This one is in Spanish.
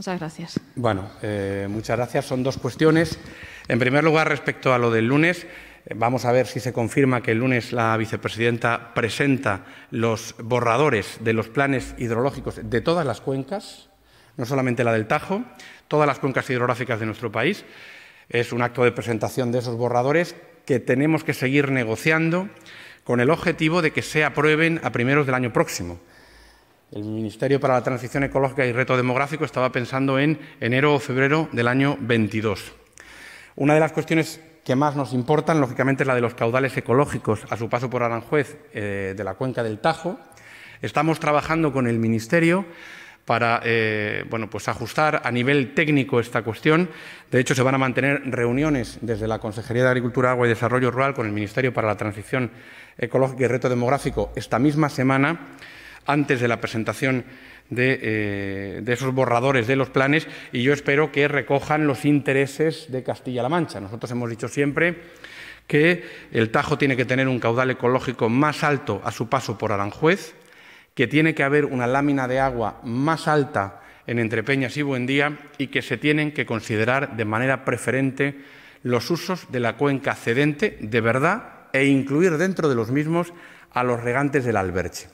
Muchas gracias. Bueno, eh, muchas gracias. Son dos cuestiones. En primer lugar, respecto a lo del lunes, eh, Vamos a ver si se confirma que el lunes la vicepresidenta presenta los borradores de los planes hidrológicos de todas las cuencas, no solamente la del Tajo, todas las cuencas hidrográficas de nuestro país. Es un acto de presentación de esos borradores que tenemos que seguir negociando con el objetivo de que se aprueben a primeros del año próximo. El Ministerio para la Transición Ecológica y Reto Demográfico estaba pensando en enero o febrero del año 22. Una de las cuestiones que más nos importan, lógicamente, es la de los caudales ecológicos a su paso por Aranjuez eh, de la cuenca del Tajo. Estamos trabajando con el Ministerio para eh, pues ajustar a nivel técnico esta cuestión. De hecho, se van a mantener reuniones desde la Consejería de Agricultura, Agua y Desarrollo Rural con el Ministerio para la Transición Ecológica y Reto Demográfico esta misma semana antes de la presentación eh, de, esos borradores de los planes y yo espero que recojan los intereses de Castilla-La Mancha. Nosotros hemos dicho siempre que el Tajo tiene que tener un caudal ecológico más alto a su paso por Aranjuez, que tiene que haber una lámina de agua más alta en Entrepeñas y Buendía y que se tienen que considerar de manera preferente los usos de la cuenca cedente de verdad e incluir dentro de los mismos a los regantes del Alberche.